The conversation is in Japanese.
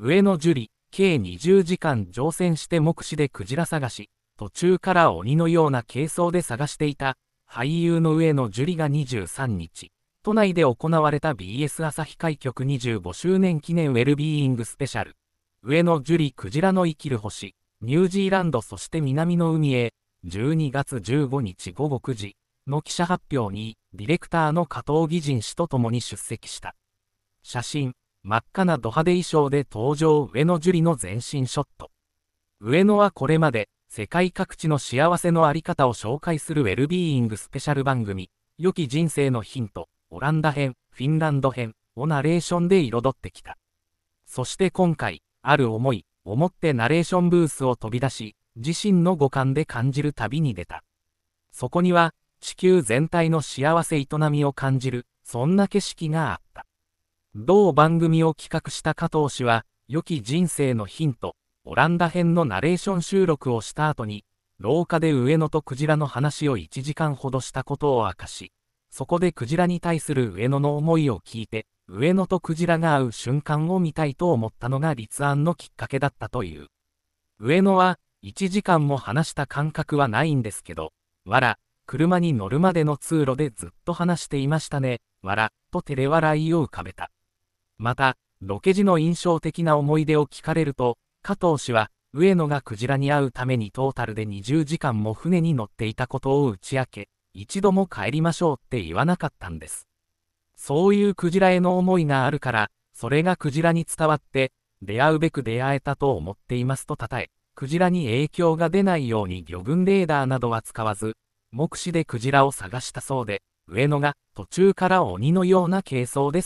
上野樹里、計20時間乗船して目視でクジラ探し、途中から鬼のような軽装で探していた、俳優の上野樹里が23日、都内で行われた BS 朝日開局25周年記念ウェルビーイングスペシャル、上野樹里クジラの生きる星、ニュージーランドそして南の海へ、12月15日午後9時の記者発表に、ディレクターの加藤義人氏と共に出席した。写真真っ赤なド派手衣装で登場上野樹里の全身ショット。上野はこれまで、世界各地の幸せのあり方を紹介するウェルビーイングスペシャル番組、良き人生のヒント、オランダ編、フィンランド編をナレーションで彩ってきた。そして今回、ある思い、思ってナレーションブースを飛び出し、自身の五感で感じる旅に出た。そこには、地球全体の幸せ営みを感じる、そんな景色があった。同番組を企画した加藤氏は、良き人生のヒント、オランダ編のナレーション収録をした後に、廊下で上野とクジラの話を1時間ほどしたことを明かし、そこでクジラに対する上野の思いを聞いて、上野とクジラが会う瞬間を見たいと思ったのが立案のきっかけだったという。上野は、1時間も話した感覚はないんですけど、わら、車に乗るまでの通路でずっと話していましたね、わら、と照れ笑いを浮かべた。また、ロケ時の印象的な思い出を聞かれると、加藤氏は、上野がクジラに会うためにトータルで20時間も船に乗っていたことを打ち明け、一度も帰りましょうって言わなかったんです。そういうクジラへの思いがあるから、それがクジラに伝わって、出会うべく出会えたと思っていますと称え、クジラに影響が出ないように魚群レーダーなどは使わず、目視でクジラを探したそうで、上野が途中から鬼のような軽装で